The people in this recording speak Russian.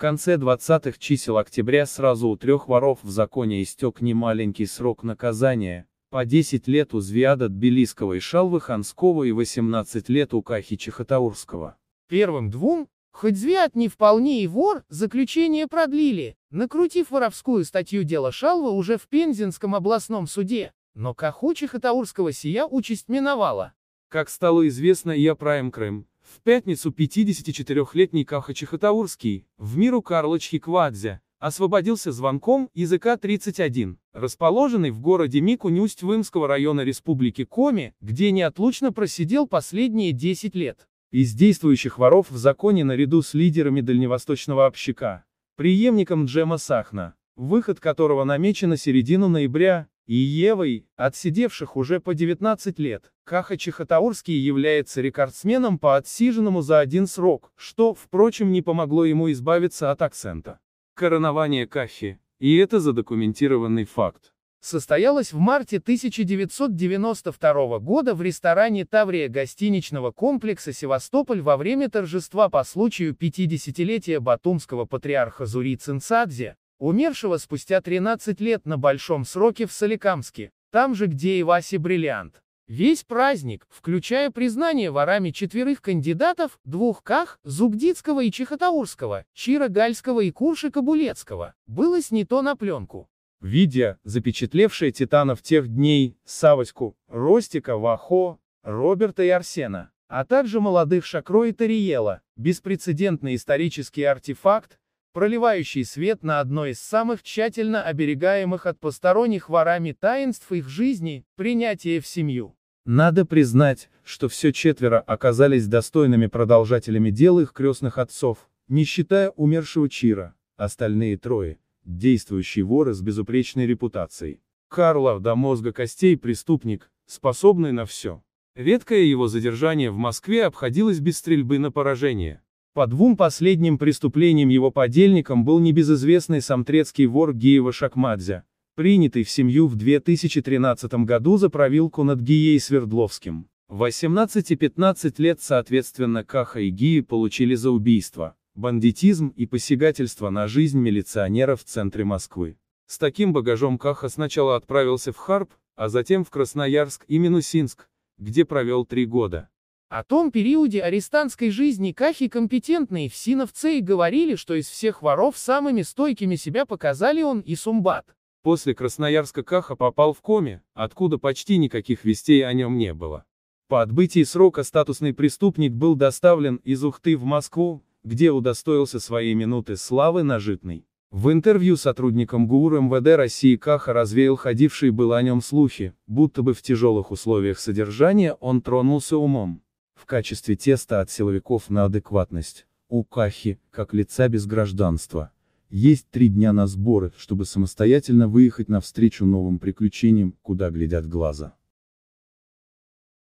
конце 20-х чисел октября сразу у трех воров в законе истек немаленький срок наказания, по 10 лет у Звиада Тбилисского и Шалвы Ханского и 18 лет у Кахи Чехотаурского. Первым двум, хоть Звиад не вполне и вор, заключение продлили, накрутив воровскую статью дела Шалва уже в Пензенском областном суде, но Каху Чехотаурского сия участь миновала. Как стало известно, я праем Крым, в пятницу 54-летний Каха Чехотаурский, в миру Карлоч Хиквадзе, освободился звонком из ИК-31, расположенный в городе Микунюсть Вымского района Республики Коми, где неотлучно просидел последние 10 лет. Из действующих воров в законе наряду с лидерами дальневосточного общака, преемником Джема Сахна, выход которого намечен на середину ноября, и Евой, отсидевших уже по 19 лет. Каха-Чехотаурский является рекордсменом по отсиженному за один срок, что, впрочем, не помогло ему избавиться от акцента. Коронование Кахи, и это задокументированный факт состоялось в марте 1992 года в ресторане Таврия гостиничного комплекса «Севастополь» во время торжества по случаю 50-летия батумского патриарха Зури Цинсадзе умершего спустя 13 лет на большом сроке в Соликамске, там же где и Васи Бриллиант. Весь праздник, включая признание ворами четверых кандидатов, двух Ках, Зубдицкого и Чехотаурского, Чира Гальского и Куршика Булецкого, было снято на пленку. Видя запечатлевшее титанов тех дней, Савоську, Ростика, Вахо, Роберта и Арсена, а также молодых Шакро и Тариела, беспрецедентный исторический артефакт, проливающий свет на одно из самых тщательно оберегаемых от посторонних ворами таинств их жизни – принятие в семью. Надо признать, что все четверо оказались достойными продолжателями дел их крестных отцов, не считая умершего Чира, остальные трое – действующие воры с безупречной репутацией. Карлов до мозга костей преступник, способный на все. Редкое его задержание в Москве обходилось без стрельбы на поражение. По двум последним преступлениям его подельником был небезызвестный самтрецкий вор Геева Шакмадзе, принятый в семью в 2013 году за провилку над Гией Свердловским. 18 и 15 лет соответственно Каха и Гии получили за убийство, бандитизм и посягательство на жизнь милиционера в центре Москвы. С таким багажом Каха сначала отправился в Харп, а затем в Красноярск и Минусинск, где провел три года. О том периоде арестантской жизни Кахи компетентные в Синовцее говорили, что из всех воров самыми стойкими себя показали он и Сумбат. После Красноярска Каха попал в коме, откуда почти никаких вестей о нем не было. По отбытии срока статусный преступник был доставлен из Ухты в Москву, где удостоился своей минуты славы нажитной. В интервью сотрудникам ГУР МВД России Каха развеял ходившие было о нем слухи, будто бы в тяжелых условиях содержания он тронулся умом в качестве теста от силовиков на адекватность. У Кахи, как лица без гражданства, есть три дня на сборы, чтобы самостоятельно выехать навстречу новым приключениям, куда глядят глаза.